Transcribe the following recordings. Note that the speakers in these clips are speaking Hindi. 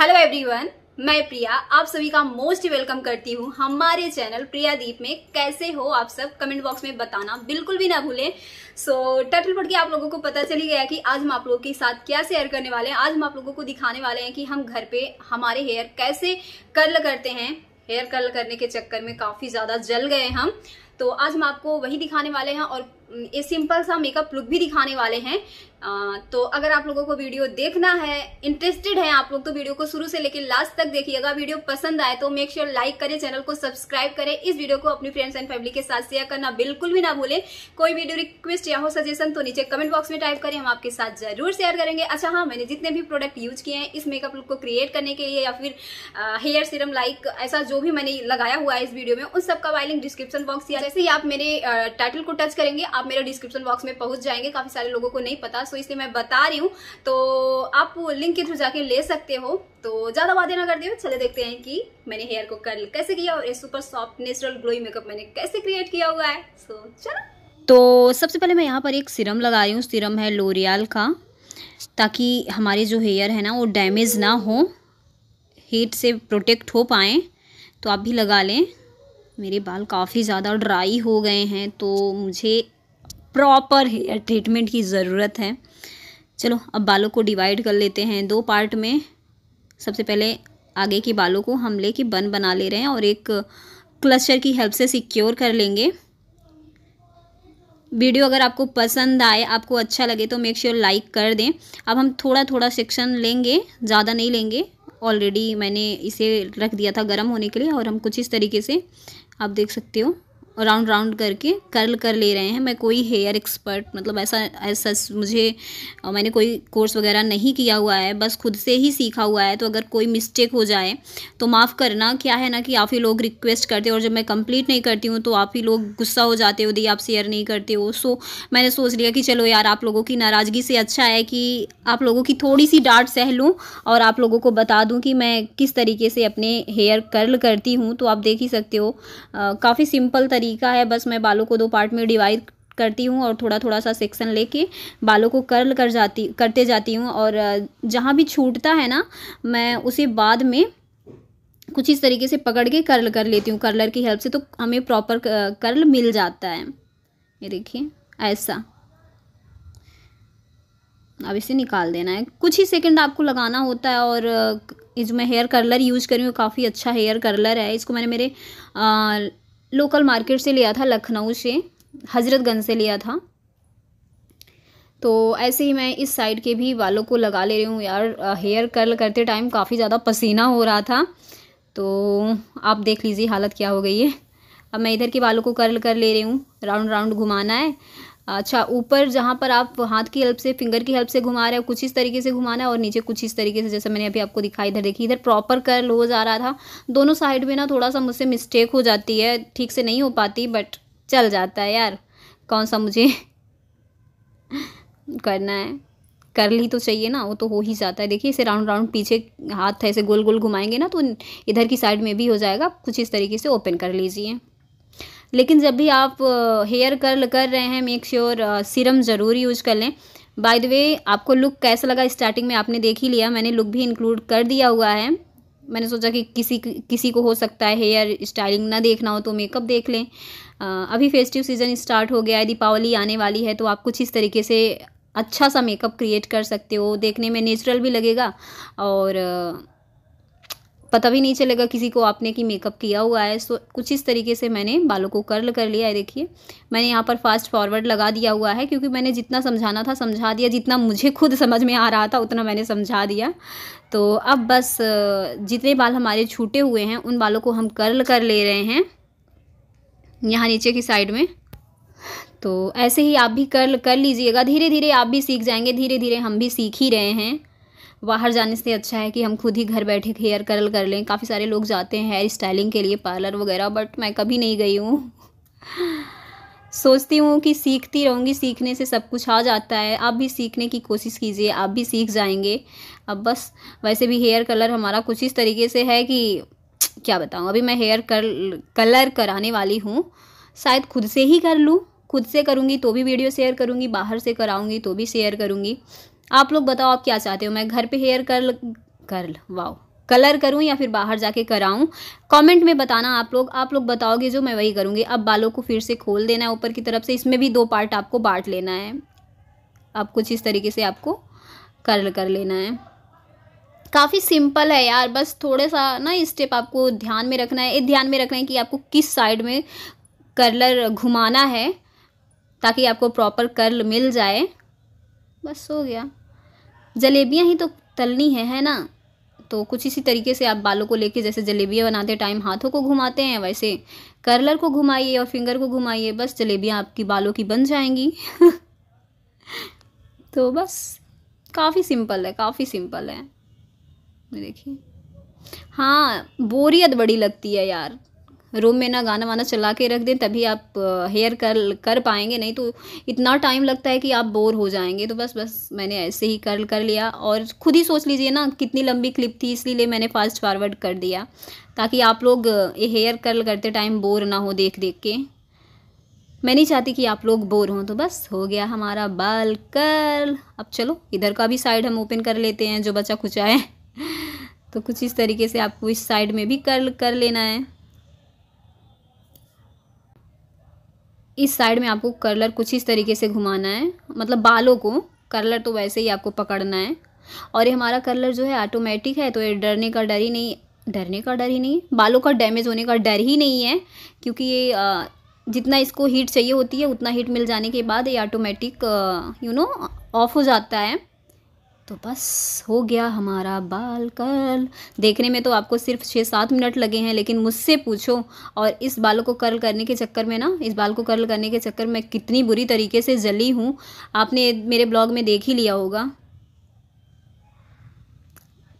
हेलो एवरीवन मैं प्रिया आप सभी का मोस्ट वेलकम करती हूँ हमारे चैनल प्रिया दीप में कैसे हो आप सब कमेंट बॉक्स में बताना बिल्कुल भी ना भूलें सो so, टटल पढ़ के आप लोगों को पता चली गया कि आज हम आप लोगों के साथ क्या शेयर करने वाले हैं आज हम आप लोगों को दिखाने वाले हैं कि हम घर पे हमारे हेयर कैसे कर्ल करते हैं हेयर कर्ल करने के चक्कर में काफ़ी ज़्यादा जल गए हम तो आज हम आपको वही दिखाने वाले हैं और ये सिंपल सा मेकअप लुक भी दिखाने वाले हैं आ, तो अगर आप लोगों को वीडियो देखना है इंटरेस्टेड है आप लोग तो वीडियो को शुरू से लेकर लास्ट तक देखिएगा वीडियो पसंद आए तो मेक श्योर लाइक करें चैनल को सब्सक्राइब करें इस वीडियो को अपनी फ्रेंड्स एंड फैमिली के साथ शेयर करना बिल्कुल भी ना भूलें कोई वीडियो रिक्वेस्ट या हो सजेशन तो नीचे कमेंट बॉक्स में टाइप करें हम आपके साथ जरूर शेयर करेंगे अच्छा हाँ मैंने जितने भी प्रोडक्ट यूज किए हैं इस मेकअप लुक को क्रिएट करने के लिए या फिर हेयर सिरम लाइक ऐसा जो भी मैंने लगाया हुआ है इस वीडियो में उन सबका वायलिंग डिस्क्रिप्शन बॉक्स या जैसे ही आप मेरे टाइटल को टच करेंगे आप आप मेरे डिस्क्रिप्शन बॉक्स में पहुंच जाएंगे काफ़ी सारे लोगों को नहीं पता सो इसलिए मैं बता रही हूँ तो आप लिंक के थ्रू जाके ले सकते हो तो ज़्यादा बातें ना करते हुए चले देखते हैं कि मैंने हेयर को कर्ल कैसे किया और ये super soft natural glowy makeup मैंने कैसे क्रिएट किया हुआ है सो चलो तो सबसे पहले मैं यहाँ पर एक सिरम लगा रही हूँ सिरम है लोरियाल का ताकि हमारे जो हेयर है ना वो डैमेज ना हो हीट से प्रोटेक्ट हो पाए तो आप भी लगा लें मेरे बाल काफ़ी ज़्यादा ड्राई हो गए हैं तो मुझे प्रॉपर हेयर ट्रीटमेंट की ज़रूरत है चलो अब बालों को डिवाइड कर लेते हैं दो पार्ट में सबसे पहले आगे के बालों को हम ले के बन बना ले रहे हैं और एक क्लस्टर की हेल्प से सिक्योर कर लेंगे वीडियो अगर आपको पसंद आए आपको अच्छा लगे तो मेक श्योर लाइक कर दें अब हम थोड़ा थोड़ा सेक्शन लेंगे ज़्यादा नहीं लेंगे ऑलरेडी मैंने इसे रख दिया था गर्म होने के लिए और हम कुछ इस तरीके से आप देख सकते हो राउंड राउंड करके कर्ल कर ले रहे हैं मैं कोई हेयर एक्सपर्ट मतलब ऐसा ऐसा मुझे मैंने कोई कोर्स वगैरह नहीं किया हुआ है बस खुद से ही सीखा हुआ है तो अगर कोई मिस्टेक हो जाए तो माफ़ करना क्या है ना कि आप ही लोग रिक्वेस्ट करते हो और जब मैं कंप्लीट नहीं करती हूँ तो आप ही लोग गुस्सा हो जाते हो दी आप शेयर नहीं करते हो सो मैंने सोच लिया कि चलो यार आप लोगों की नाराज़गी से अच्छा है कि आप लोगों की थोड़ी सी डांट सह लूँ और आप लोगों को बता दूँ कि मैं किस तरीके से अपने हेयर कर्ल करती हूँ तो आप देख ही सकते हो काफ़ी सिंपल तरीके तरीका है बस मैं बालों को दो पार्ट में डिवाइड करती हूँ और थोड़ा थोड़ा सा सेक्शन लेके बालों को कर्ल कर जाती करते जाती हूँ और जहाँ भी छूटता है ना मैं उसे बाद में कुछ इस तरीके से पकड़ के कर्ल कर लेती हूँ कर्लर की हेल्प से तो हमें प्रॉपर कर्ल मिल जाता है ये देखिए ऐसा अब इसे निकाल देना है कुछ ही सेकंड आपको लगाना होता है और ये जो मैं हेयर कर्लर यूज़ करी हूँ काफ़ी अच्छा हेयर कर्लर है इसको मैंने मेरे आ, लोकल मार्केट से लिया था लखनऊ से हजरतगंज से लिया था तो ऐसे ही मैं इस साइड के भी बालों को लगा ले रही हूँ यार हेयर कर्ल करते टाइम काफ़ी ज़्यादा पसीना हो रहा था तो आप देख लीजिए हालत क्या हो गई है अब मैं इधर के बालों को कर्ल कर ले रही हूँ राउंड राउंड घुमाना है अच्छा ऊपर जहाँ पर आप हाथ की हेल्प से फिंगर की हेल्प से घुमा रहे हो कुछ इस तरीके से घुमाना है और नीचे कुछ इस तरीके से जैसे मैंने अभी आपको दिखाई इधर देखी इधर प्रॉपर कर हो जा रहा था दोनों साइड में ना थोड़ा सा मुझसे मिस्टेक हो जाती है ठीक से नहीं हो पाती बट चल जाता है यार कौन सा मुझे करना है कर ली तो चाहिए ना वो तो हो ही जाता है देखिए इसे राउंड राउंड पीछे हाथ ऐसे गोल गोल घुमाएंगे ना तो इधर की साइड में भी हो जाएगा कुछ इस तरीके से ओपन कर लीजिए लेकिन जब भी आप हेयर कर्ल कर रहे हैं मेक श्योर सीरम ज़रूर यूज कर लें बाय द वे आपको लुक कैसा लगा स्टार्टिंग में आपने देख ही लिया मैंने लुक भी इंक्लूड कर दिया हुआ है मैंने सोचा कि किसी किसी को हो सकता है हेयर स्टाइलिंग ना देखना हो तो मेकअप देख लें अभी फेस्टिव सीज़न स्टार्ट हो गया है दीपावली आने वाली है तो आप कुछ इस तरीके से अच्छा सा मेकअप क्रिएट कर सकते हो देखने में नेचुरल भी लगेगा और पता भी नहीं चलेगा किसी को आपने कि मेकअप किया हुआ है सो कुछ इस तरीके से मैंने बालों को कर्ल कर लिया है देखिए मैंने यहाँ पर फास्ट फॉरवर्ड लगा दिया हुआ है क्योंकि मैंने जितना समझाना था समझा दिया जितना मुझे खुद समझ में आ रहा था उतना मैंने समझा दिया तो अब बस जितने बाल हमारे छूटे हुए हैं उन बालों को हम कर्ल कर ले रहे हैं यहाँ नीचे की साइड में तो ऐसे ही आप भी कर्ल कर लीजिएगा धीरे धीरे आप भी सीख जाएंगे धीरे धीरे हम भी सीख ही रहे हैं बाहर जाने से अच्छा है कि हम खुद ही घर बैठे हेयर कलर कर लें काफ़ी सारे लोग जाते हैं हेयर स्टाइलिंग के लिए पार्लर वगैरह बट मैं कभी नहीं गई हूँ सोचती हूँ कि सीखती रहूँगी सीखने से सब कुछ आ जाता है आप भी सीखने की कोशिश कीजिए आप भी सीख जाएंगे अब बस वैसे भी हेयर कलर हमारा कुछ इस तरीके से है कि क्या बताऊँ अभी मैं हेयर कल कलर कराने वाली हूँ शायद खुद से ही कर लूँ खुद से करूँगी तो भी वीडियो शेयर करूँगी बाहर से कराऊँगी तो भी शेयर करूँगी आप लोग बताओ आप क्या चाहते हो मैं घर पे हेयर कर्ल कर वाओ कलर करूं या फिर बाहर जाके कराऊं कमेंट में बताना आप लोग आप लोग बताओगे जो मैं वही करूंगी अब बालों को फिर से खोल देना है ऊपर की तरफ से इसमें भी दो पार्ट आपको बांट लेना है अब कुछ इस तरीके से आपको कर्ल कर लेना है काफ़ी सिंपल है यार बस थोड़ा सा ना स्टेप आपको ध्यान में रखना है ध्यान में रखना है कि आपको किस साइड में कर्लर घुमाना है ताकि आपको प्रॉपर कर्ल मिल जाए बस हो गया जलेबियाँ ही तो तलनी है है ना तो कुछ इसी तरीके से आप बालों को लेके जैसे जलेबियाँ बनाते टाइम हाथों को घुमाते हैं वैसे कर्लर को घुमाइए और फिंगर को घुमाइए बस जलेबियाँ आपकी बालों की बन जाएंगी तो बस काफ़ी सिंपल है काफ़ी सिंपल है देखिए हाँ बोरियत बड़ी लगती है यार रूम में ना गाना वाना चला के रख दें तभी आप हेयर कर्ल कर पाएंगे नहीं तो इतना टाइम लगता है कि आप बोर हो जाएंगे तो बस बस मैंने ऐसे ही कर्ल कर लिया और खुद ही सोच लीजिए ना कितनी लंबी क्लिप थी इसलिए मैंने फास्ट फॉरवर्ड कर दिया ताकि आप लोग ये हेयर कर्ल करते टाइम बोर ना हो देख देख के मैं नहीं चाहती कि आप लोग बोर हों तो बस हो गया हमारा बाल कर्ल अब चलो इधर का भी साइड हम ओपन कर लेते हैं जो बचा खुचा है तो कुछ इस तरीके से आपको इस साइड में भी कर्ल कर लेना है इस साइड में आपको कलर कुछ इस तरीके से घुमाना है मतलब बालों को कर्लर तो वैसे ही आपको पकड़ना है और ये हमारा कलर जो है ऑटोमेटिक है तो ये डरने का डर ही नहीं डरने का डर ही नहीं बालों का डैमेज होने का डर ही नहीं है क्योंकि ये जितना इसको हीट चाहिए होती है उतना हीट मिल जाने के बाद ये ऑटोमेटिक यू नो ऑफ हो जाता है तो बस हो गया हमारा बाल कर्ल देखने में तो आपको सिर्फ छः सात मिनट लगे हैं लेकिन मुझसे पूछो और इस बाल को कर्ल करने के चक्कर में ना इस बाल को कर्ल करने के चक्कर में कितनी बुरी तरीके से जली हूँ आपने मेरे ब्लॉग में देख ही लिया होगा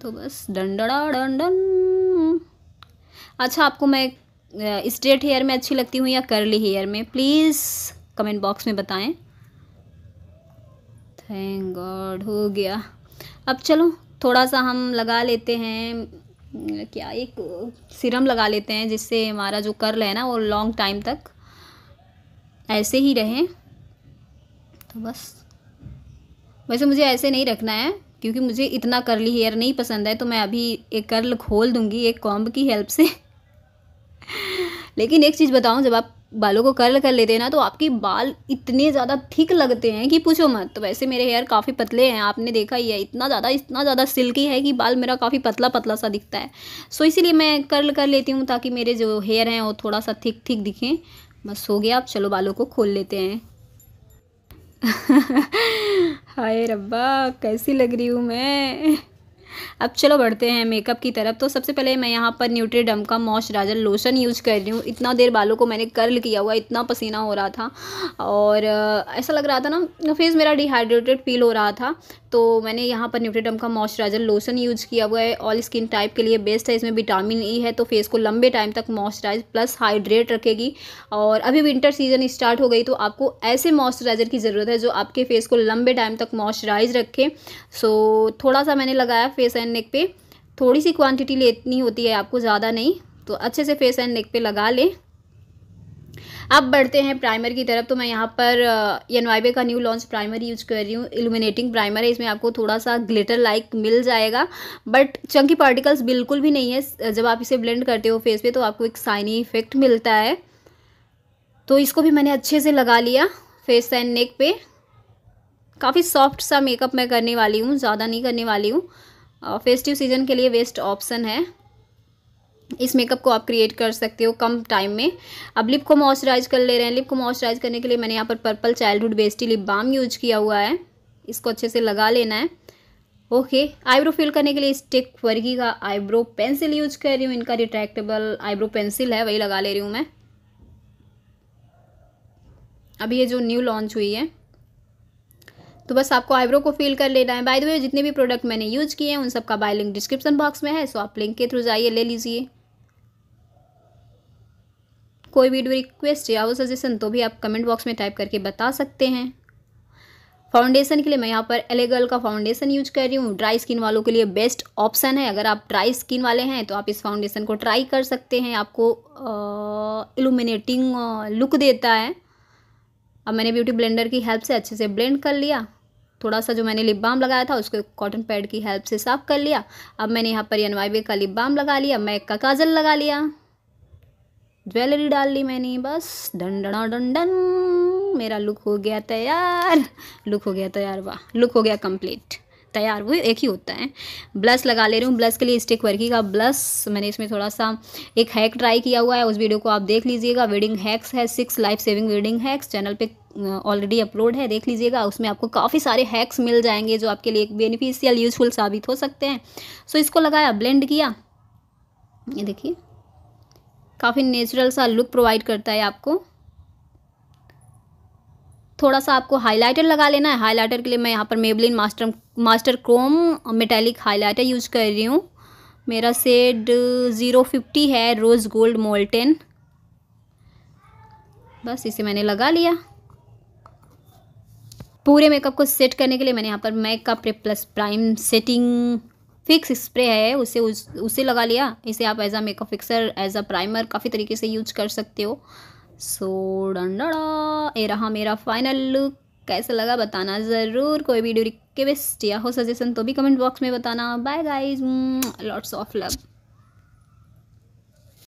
तो बस डंडड़ा डंडन अच्छा आपको मैं स्ट्रेट हेयर में अच्छी लगती हूँ या कर्ली हेयर में प्लीज़ कमेंट बॉक्स में बताएँ थैंक गॉड हो गया अब चलो थोड़ा सा हम लगा लेते हैं क्या एक सीरम लगा लेते हैं जिससे हमारा जो कर्ल है ना वो लॉन्ग टाइम तक ऐसे ही रहें तो बस वैसे मुझे ऐसे नहीं रखना है क्योंकि मुझे इतना कर्ली हेयर नहीं पसंद है तो मैं अभी एक कर्ल खोल दूंगी एक कॉम्ब की हेल्प से लेकिन एक चीज़ बताऊं जब आप बालों को कर्ल कर लेते हैं ना तो आपके बाल इतने ज़्यादा थिक लगते हैं कि पूछो मत तो वैसे मेरे हेयर काफ़ी पतले हैं आपने देखा ही है इतना ज़्यादा इतना ज़्यादा सिल्की है कि बाल मेरा काफ़ी पतला पतला सा दिखता है सो इसीलिए मैं कर्ल कर लेती हूँ ताकि मेरे जो हेयर हैं वो थोड़ा सा थिक थिक दिखें बस हो गया आप चलो बालों को खोल लेते हैं हाय रब्बा कैसी लग रही हूँ मैं अब चलो बढ़ते हैं मेकअप की तरफ तो सबसे पहले मैं यहाँ पर न्यूट्रीडम का मॉइस्चराइज़र लोशन यूज़ कर रही हूँ इतना देर बालों को मैंने कर्ल किया हुआ इतना पसीना हो रहा था और ऐसा लग रहा था ना फेस मेरा डिहाइड्रेटेड फील हो रहा था तो मैंने यहाँ पर न्यूट्रीडम का मॉइस्चराइज़र लोशन यूज़ किया हुआ है ऑल स्किन टाइप के लिए बेस्ट है इसमें विटामिन ई e है तो फेस को लंबे टाइम तक मॉइस्चराइज प्लस हाइड्रेट रखेगी और अभी विंटर सीजन स्टार्ट हो गई तो आपको ऐसे मॉइस्चराइज़र की ज़रूरत है जो आपके फेस को लंबे टाइम तक मॉइस्चराइज रखे सो थोड़ा सा मैंने लगाया फेस एंड नेक पे थोड़ी सी क्वांटिटी लेनी होती है आपको ज़्यादा नहीं तो अच्छे से फेस एंड नेक पे लगा लें अब बढ़ते हैं प्राइमर की तरफ तो मैं यहाँ पर एनवाइबे का न्यू लॉन्च प्राइमर यूज कर रही हूँ इल्यूमिनेटिंग प्राइमर है इसमें आपको थोड़ा सा ग्लिटर लाइक मिल जाएगा बट चंकी पार्टिकल्स बिल्कुल भी नहीं है जब आप इसे ब्लेंड करते हो फेस पे तो आपको एक साइनी इफेक्ट मिलता है तो इसको भी मैंने अच्छे से लगा लिया फेस एंड नेक पे काफ़ी सॉफ्ट सा मेकअप मैं करने वाली हूँ ज़्यादा नहीं करने वाली हूँ फेस्टिव सीजन के लिए वेस्ट ऑप्शन है इस मेकअप को आप क्रिएट कर सकते हो कम टाइम में अब लिप को मॉइस्चराइज कर ले रहे हैं लिप को मॉइस्चराइज करने के लिए मैंने यहाँ पर purple childhood bestie lip balm use किया हुआ है इसको अच्छे से लगा लेना है ओके आईब्रो फिल करने के लिए स्टिक वर्गी का आईब्रो पेंसिल यूज कर रही हूँ इनका रिट्रैक्टेबल आईब्रो पेंसिल है वही लगा ले रही हूँ मैं अभी ये जो न्यू लॉन्च हुई है तो बस आपको आईब्रो को फिल कर लेना है बाय द वे जितने भी प्रोडक्ट मैंने यूज़ किए हैं उन सबका बाय लिंक डिस्क्रिप्शन बॉक्स में है सो आप लिंक के थ्रू जाइए ले लीजिए कोई वीडियो रिक्वेस्ट या वो सजेशन तो भी आप कमेंट बॉक्स में टाइप करके बता सकते हैं फाउंडेशन के लिए मैं यहाँ पर एलेगल का फाउंडेशन यूज कर रही हूँ ड्राई स्किन वालों के लिए बेस्ट ऑप्शन है अगर आप ड्राई स्किन वाले हैं तो आप इस फाउंडेशन को ट्राई कर सकते हैं आपको इल्यूमिनेटिंग लुक देता है अब मैंने ब्यूटी ब्लेंडर की हेल्प से अच्छे से ब्लेंड कर लिया थोड़ा सा जो मैंने लिप बाम लगाया था उसको कॉटन पैड की हेल्प से साफ़ कर लिया अब मैंने यहाँ पर एन वाई का लिप बाम लगा लिया मैक का काजल लगा लिया ज्वेलरी डाल ली मैंने बस डन डंडन मेरा लुक हो गया तैयार लुक हो गया तैयार वाह लुक हो गया कंप्लीट तैयार वो एक ही होता है ब्लस लगा ले रही हूँ ब्लस के लिए स्टिक वर्की का ब्लस मैंने इसमें थोड़ा सा एक हैक ट्राई किया हुआ है उस वीडियो को आप देख लीजिएगा वेडिंग हैक्स है six life saving wedding hacks channel पे ऑलरेडी अपलोड है देख लीजिएगा उसमें आपको काफ़ी सारे हैक्स मिल जाएंगे जो आपके लिए बेनिफिशियल यूजफुल साबित हो सकते हैं सो इसको लगाया ब्लेंड किया ये देखिए काफ़ी नेचुरल सा लुक प्रोवाइड करता है आपको थोड़ा सा आपको हाइलाइटर लगा लेना है हाइलाइटर के लिए मैं यहाँ पर Maybelline master master chrome metallic highlighter use कर रही हूँ मेरा सेड ज़ीरो फिफ्टी है रोज़ गोल्ड मोल्टेन बस इसे मैंने लगा लिया पूरे मेकअप को सेट करने के लिए मैंने यहाँ पर makeup plus prime setting fix spray है उसे उस, उसे लगा लिया इसे आप as a makeup fixer as a primer काफ़ी तरीके से यूज कर सकते हो सो डंडा ये रहा मेरा फाइनल लुक कैसा लगा बताना ज़रूर कोई वीडियो रिक्वेस्ट या हो सजेशन तो भी कमेंट बॉक्स में बताना bye guys lots of love